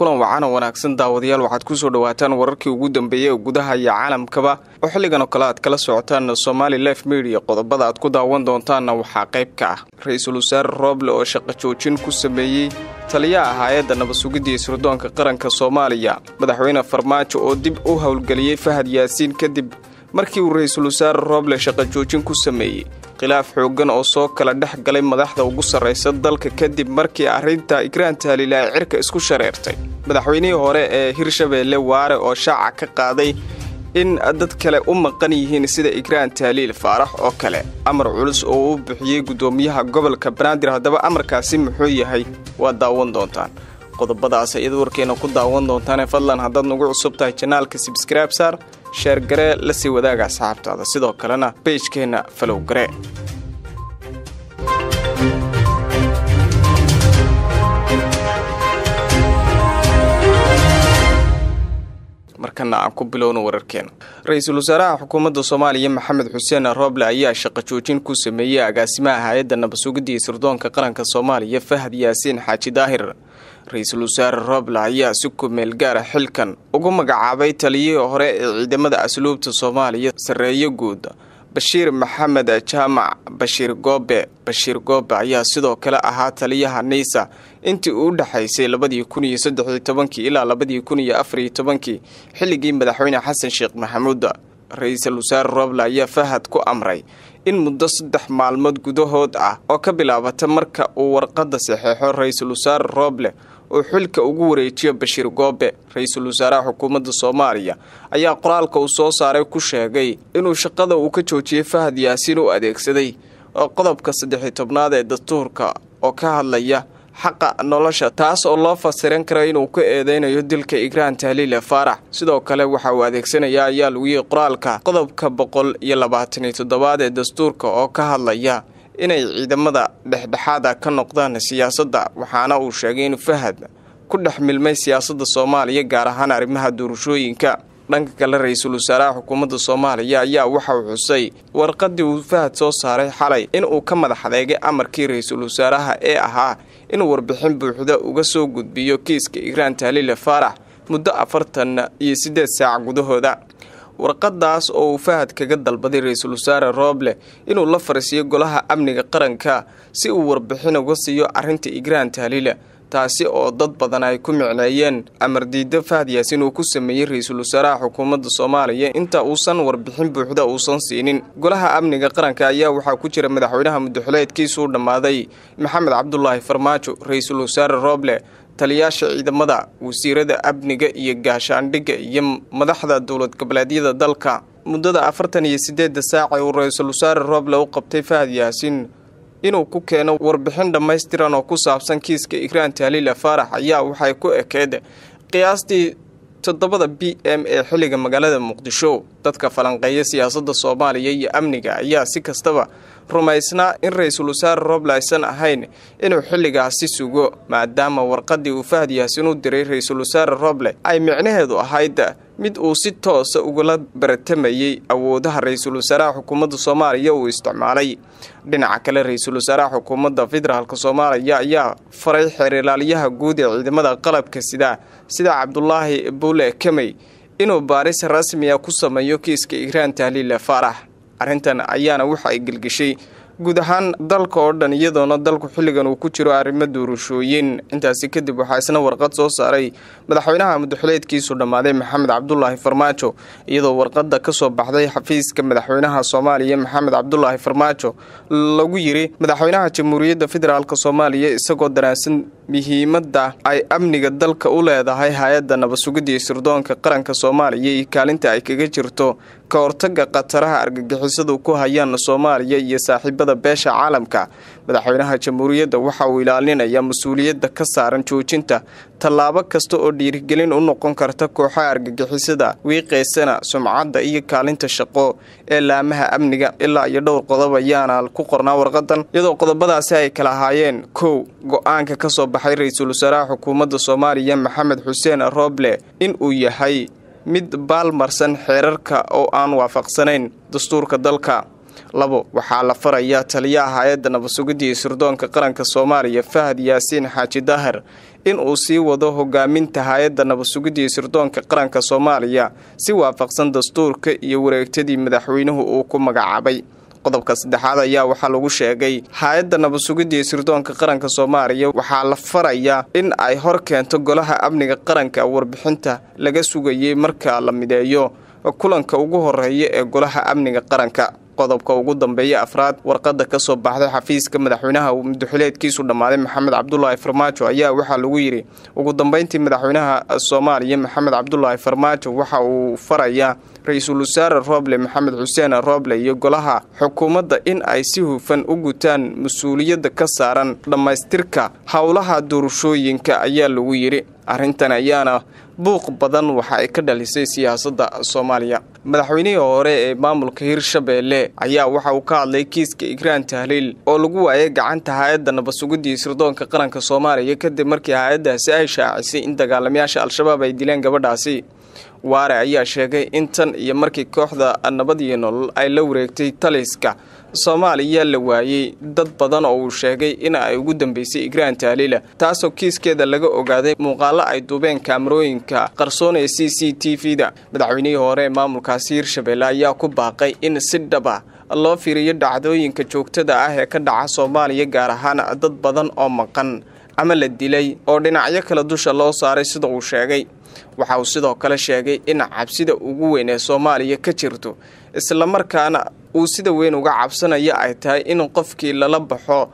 kulan wacan wanaagsan daawadayaal waxaad kusoo dhawaataan wararkii ugu dambeeyey ee gudaha iyo caalamkaba oo xilligan oo kale aad kala socotaan somaali life media qodobada aad ku daawan doontaanna waxaa qayb ka ah ra-iisul wasaare rooble oo shaqo joojin ku sameeyey taliyaha hay-adda nabadsugidii sirdoonka qaranka soomaaliya madaxweyne farmaajo oo dib u howlgeliyey fahad yaasiin kadib markii uu ra'iisul wasaare rooble shaqo joojin ku sameeyey khilaaf xoogan oo soo kala dhex galay madaxda ugu sarraysa dalka kadib markii arrinta igraan tahlila ay cirka isku shareertay madaxweynihii hore ee hirshabeelle waare oo shaaca ka qaaday in dad kale u maqan yihiin sida igraan tahliil faarax oo kale amar culus oo uu bixiyey guddoomiyaha gobolka banaadir haddaba amarkaasi muxuu yahay waad daawan doontaan qodobadaas ayaad warkeena ku daawan doontaane fadlan haddaad nagu cusub tahay janaalka sibskraib saar sheer garee la sii wadaaga asxaabtaada sidoo kalena beejkeenna falow garee markana aan ku bilowno wararkeena ra-iisul wasaaraha xukuumadda soomaaliya maxamed xuseen rooble ayaa shaqo joojin ku sameeyey agaasimaha hay-adda nabad sirdoonka qaranka soomaaliya fahad yaasiin xaaji daahir ra-iisul wasaare rooble ayaa si ku kumeel gaara ah xilkan ugu magacaabay taliyihii hore ee ciidamada asluubta soomaaliya sarreeyo guud bashiir maxamed jaamac bashir goobe bashiir goobe ayaa sidoo kale ahaa taliyaha niisa intii uu dhexaysay labadii kun iyo saddexi tobankii ilaa labadii kun iyo afariyo tobankii xilligii madaxweyne xasan sheekh maxamuud ra-iisul wasaare rooble ayaa fahad ku amray in muddo saddex maalmood gudahood ah oo ka bilaabata marka uu warqadda saxeexo ra-iisul wasaare rooble oo xilka ugu wareejiya bashiir goobe ra-iisul wasaaraha xukuumadda soomaaliya ayaa qoraalka uu soo saaray ku sheegay inuu shaqada uu ka joojiyey fahad yaasiin u adeegsaday oo qodobka saddex-iyo tobnaad ee dastuurka oo ka hadlaya xaqa nolosha taas oo loo fasirin kara inuu ka eedeynayo dilka igraan tahliile faarax sidoo kale waxa uu adeegsanayaa ayaa lugiyey qoraalka qodobka boqol iyo labaatan iyo toddobaad ee dastuurka oo ka hadlaya inay ciidamada dhexdhexaada ka noqdaan siyaasadda waxaana uu sheegay in fahad ku dhex milmay siyaasadda soomaaliya gaar ahaan arrimaha doorashooyinka dhanka kale ra-iisul wasaaraha xukuumadda soomaaliya ayaa waxa uu xusay warqaddii uu fahad soo saaray xalay in uu ka madaxadeegay amarkii ra iisul wasaaraha ee ahaa inuu warbixin buuxda uga soo gudbiyo kiiska igraan taaliile faarax muddo afartan iyo siddeed saac gudahooda warqadaas oo uu fahad kaga dalbaday ra'iisul wasaare rooble inuu la fariisiyo golaha amniga qaranka si uu warbixin uga siiyo arrinta igraan taaliila taasi oo dad badan ay ku micneeyeen amardiida fahad yaasin uu ku sameeyey ra-iisul wasaaraha xukuumadda soomaaliya inta uusan warbixin buuxda uusan siinin golaha amniga qaranka ayaa waxaa ku jira madaxweynaha mudaxuleedkiisuu dhammaaday maxamed cabdulaahi farmaajo ra'iisul wasaare rooble taliyaasha ciidamada wasiirada amniga iyo gaashaandhiga iyo madaxda dowlad goboleedyada dalka muddada afartan iyo sideedda saace uu ra-iisul wasaare rooble u qabtay fahad yaasiin inuu ku keeno warbixin dhammaystiran oo ku saabsan kiiska ikraan tahliila faarax ayaa waxay ku ekeed qiyaastii toddobada b m ee xilliga magaalada muqdisho dadka falanqeeya siyaasadda soomaaliya iyo amniga ayaa si kastaba rumaysna in ra-iisul wasaare rooble aysan ahayn inuu xilligaasi sugo maadaama warqaddii uu fahad yahaas inuu diray ra-iisul wasaare rooble ay micnaheedu ahayd mid uu si toosa ah ugala baratamayey awoodaha ra-iisul wasaaraha xukuumadda soomaaliya uu isticmaalay dhinaca kale ra-iisul wasaaraha xukuumadda federaalka soomaaliya ayaa faray xeerlaalyaha guud ee ciidamada qalabka sida sida cabdulaahi buule kamey inuu baaris rasmiya ah ku sameeyo kiiska iraan tahliila faarax arrintan ayaana waxa ay gelgeshay guud ahaan dalka oo dhan iyadoona dalku xilligan uu ku jiro arrimo duurashooyin intaasi kadib waxaa isna warqad soo saaray madaxweynaha mudaxileedkiisu dhammaaday maxamed cabdulaahi farmaajo iyadoo warqadda ka soo baxday xafiiska madaxweynaha soomaaliya maxamed cabdulaahi farmaajo lagu yiri madaxweynaha jamhuuriyadda federaalk soomaaliya isagoo daraansan muhiimadda ay amniga dalka u leedahay hay-adda nabadsugidiyo sirdoonka qaranka soomaaliya iyo kaalinta ay kaga jirto ka hortaga khataraha argagixisadu ku hayaan soomaaliya iyo saaxiibada beesha caalamka madaxweynaha jamhuuriyadda waxa uu ilaalinaya mas-uuliyadda ka saaran joojinta tallaabo kasta oo dhiirigelin u noqon karta kooxaha argagixisada wiiqaysana sumcadda iyo kaalinta shaqo ee laamaha amniga ilaa iyo dhowr qodob ayaana ku qornaa warqadan iyadoo qodobadaasi ay kala ahaayeen kow go'aanka ka soo baxay ra-iisul wasaaraha xukuumadda soomaaliya maxamed xuseen roble in uu yahay mid baalmarsan xeerarka oo aan waafaqsanayn dastuurka dalka labo waxaa la faraya taliyaha hay-adda nabadsugidda sirdoonka qaranka soomaaliya fahad yaasiin xaaji daahir in uu sii wado hogaaminta hay-adda nabadsugidii sirdoonka qaranka soomaaliya si waafaqsan dastuurka iyo wareegtadii madaxweynuhu uu ku magacaabay qodobka saddexaad ayaa waxaa lagu sheegay hay-adda nabadsugidii sirdoonka qaranka soomaaliya waxaa la farayaa in ay hor keento golaha amniga qaranka warbixinta laga sugayay marka la mideeyo kulanka ugu horeeya ee golaha amniga qaranka qodobka ugu dambeeya afraad warqada kasoo baxday xafiiska madaxweynaha muduxileedkiisu dhammaaday maxamed cabdulaahi farmaajo ayaa waxaa lagu yidhi ugu dambeyntii madaxweynaha soomaaliya maxamed cabdulaahi farmaajo waxa uu farayaa ra-iisul wasaare rooble maxamed xuseen rooble iyo golaha xukuumadda in ay si hufan u gutaan mas-uuliyadda ka saaran dhammaystirka howlaha doorashooyinka ayaa lagu yidhi arrintan ayaana buuq badan waxa ay ka dhalisay siyaasadda soomaaliya madaxweynihii hore ee maamulka hirshabeelle ayaa waxa uu ka hadlay kiiska igraan tahliil oo lagu waayay gacanta hay-adda nabadsugiddii sirdoonka qaranka soomaaliya kadib markii hay-addaasi ay shaacisay in dagaalamayaasha al-shabaab ay dileen gabadhaasi waare ayaa sheegay in tan iyo markii kooxda nabad iyo nolol ay la wareegtay taliska soomaaliya la waayey dad badan oo uu sheegay in ay ugu dambaysay igraan taalila taasoo kiiskeeda laga ogaaday muuqaalo ay duubeen kaamarooyinka qarsoon ee c c t v da madaxweynihii hore ee maamulkaasi hirshabelle ayaa ku baaqay in si dhaba ah loo fiiriyo dhacdooyinka joogtada ah ee ka dhaca soomaaliya gaar ahaan dad badan oo maqan ama la dilay oo dhinacyo kale dusha loo saaray sida uu sheegay waxa uu sidoo kale sheegay in cabsida ugu weyn ee soomaaliya ka jirto isla markaana uu sida weyn uga cabsanayo ay tahay in qofkii lala baxo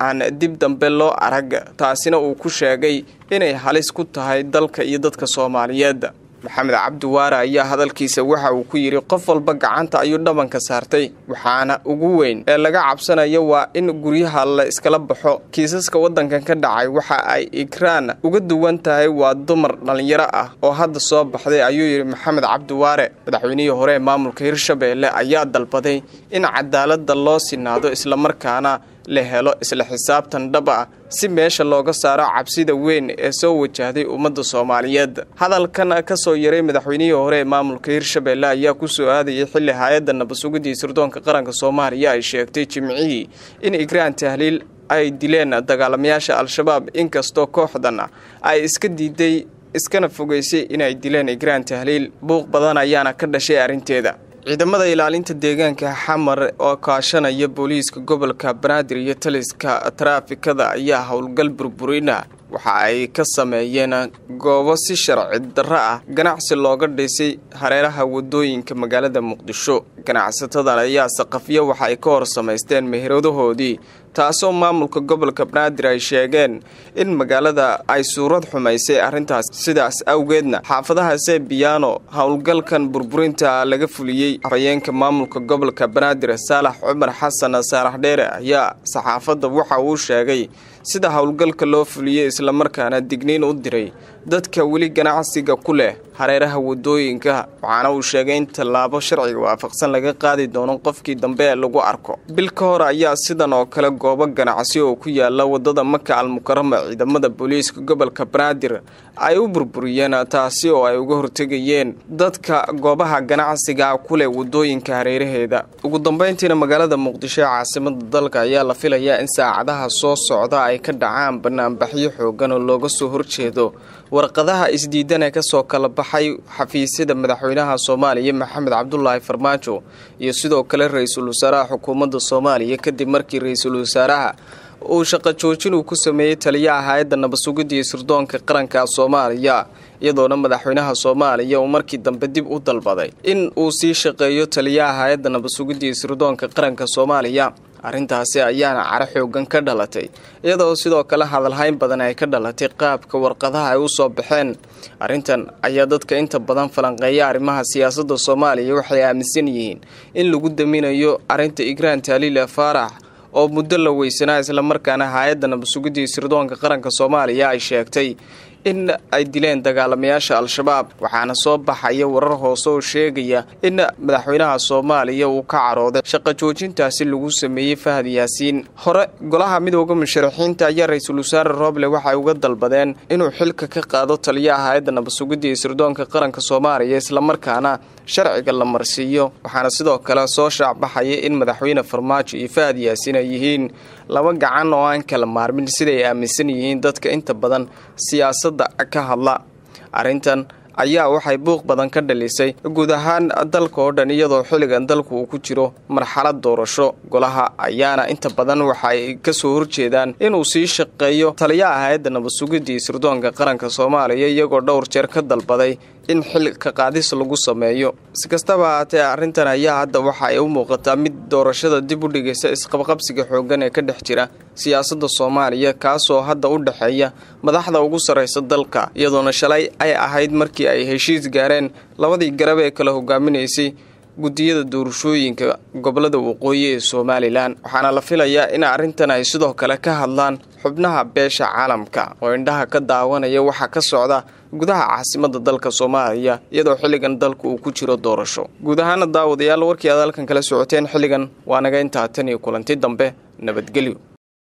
aan dib dambe loo arag taasina uu ku sheegay inay halis ku tahay dalka iyo dadka soomaaliyeed maxamed cabdi ayaa hadalkiisa waxa uu ku yidhi qof walba gacanta ayuu dhabanka saartay waxaana ugu weyn ee laga cabsanayo waa in guryaha la iskala baxo kiisaska waddankan ka dhacay waxa ay ikraan uga duwan tahay waa dumar dhallinyaro ah oo hadda soo baxday ayuu yidhi maxamed cabdiwaare madaxweynihii hore ee maamulka hirshabeelle ayaa dalbaday in cadaaladda loo sinaado islamarkaana la helo isla xisaabtan dhab ah si meesha looga saaro cabsida weyn ee soo wajahday ummadda soomaaliyeed hadalkan ka soo yaray madaxweynihii hore ee maamulka hirshabeelle ayaa ku soo aadayay xilli hay-adda nabadsugiddii sirdoonka qaranka soomaaliya ay sheegtay jimcihii in igraan tahliil ay dileen dagaalamayaasha al-shabaab inkastoo kooxdan ay iska diiday iskana fogaysay inay dileen igraan tahliil buuq badan ayaana ka dhashay arrinteeda ciidamada ilaalinta deegaanka xamar oo kaashanaya booliiska gobolka banaadir iyo taliska taraafikada ayaa howlgal burburina waxa ay ka sameeyeen goobo si sharci darro ah ganacsi looga dhisay hareeraha wadooyinka magaalada muqdisho ganacsatadan ayaa saqafyo waxa ay ka hor samaysteen meheradahoodii taasoo maamulka gobolka banaadir ay sheegeen in magaalada ay suurad xumaysay arrintaas sidaas awgeedna xaafadaha sebiyaano howlgalkan burburinta laga fuliyey afhayeenka maamulka gobolka banaadir saalax cumar xasan saalax dheere ayaa saxaafadda waxa uu sheegay sida howlgalka loo fuliyey islamarkaana digniin u diray dadka weli ganacsiga ku leh hareeraha wadooyinka waxaana uu sheegay in tallaabo sharciga waafaqsan laga qaadi doono qofkii dambe lagu arko bil ka hor ayaa sidan oo kale goobo ganacsi oo ku yaalla waddada maka almukarama ciidamada booliiska gobolka banaadir ay u burburiyeen taasi oo ay uga hortegayeen dadka goobaha ganacsiga ku leh wadooyinka hareeraheeda ugu dambeyntiina magaalada muqdisho ee caasimada dalka ayaa la filayaa in saacadaha soo socda ay ka dhacaan bannaanbaxyo xoogan oo looga soo horjeedo warqadaha isdiidane ka soo kala baxay xafiisyada madaxweynaha soomaaliya maxamed cabdulaahi farmaajo iyo sidoo kale ra-iisul wasaaraha xukuumadda soomaaliya kadib markii ra-iisul wasaaraha uu shaqo joojin uu ku sameeyey taliyaha hay-adda nabadsuguda iyo sirdoonka qaranka soomaaliya iyadoona madaxweynaha soomaaliya uu markii dambe dib u dalbaday in uu sii shaqeeyo taliyaha hay-adda nabadsuguda iyo sirdoonka qaranka soomaaliya arintaasi ayaana caro xoogan ka dhalatay iyadoo sidoo kale hadalhayn badan ay ka dhalatay qaabka warqadaha ay u soo baxeen arrintan ayaa dadka inta badan falanqeeya arrimaha siyaasadda soomaaliya waxay aaminsan yihiin in lagu daminayo arrinta igraan taaliila faarax oo muddo la weysanaa islamarkaana hay-adda nabadsugidii sirdoonka qaranka soomaaliya ay sheegtay in ay dileen dagaalamayaasha al-shabaab waxaana soo baxaya warar hoose oo sheegaya in madaxweynaha soomaaliya uu ka carooday shaqo joojintaasi lagu sameeyey fahad yaasiin hore golaha midooda musharaxiinta ayaa ra-iisul wasaare rooble waxay uga dalbadeen inuu xilka ka qaado taliyaha hay-adda nabad sugidda sirdoonka qaranka soomaaliya islamarkaana sharciga la marsiiyo waxaana sidoo kale soo shaacbaxaya in madaxweyne farmaajo iyo fahad yaasiin ay yihiin laba gacan oo aan kala maarmin siday aaminsan yihiin dadka inta badan siyaasadda ka hadla arrintan ayaa waxay buuq badan ka dhalisay guud ahaan dalka oo dhan iyadoo xilligan dalku uu ku jiro marxalad doorasho golaha ayaana inta badan waxa ay kasoo horjeedaan inuu sii shaqeeyo taliyaha hay-adda nabadsugidii sirdoonka qaranka soomaaliya iyagoo dhowr jeer ka dalbaday in xil ka qaadis lagu sameeyo si kastaba haatee arrintan ayaa hadda waxa ay u muuqataa mid doorashada dib u dhigaysa isqabqabsiga xooggan ee ka dhex jira siyaasadda soomaaliya kaasoo hadda u dhexeeya madaxda ugu sarraysa dalka iyadoona shalay ay ahayd markii ay heshiis gaareen labadii garab ee kala hogaaminaysay guddiyada doorashooyinka gobolada waqooyi ee somalilan waxaana la filayaa in arrintan ay sidoo kale ka hadlaan xubnaha beesha caalamka oo indhaha ka daawanaya waxaa ka socda gudaha caasimadda dalka soomaaliya iyadoo xilligan dalku uu ku jiro doorasho guud ahaana daawadayaal warkii aad halkan kala socoteen xilligan waa naga intaa tan iyo kulanti dambe nabadgelyo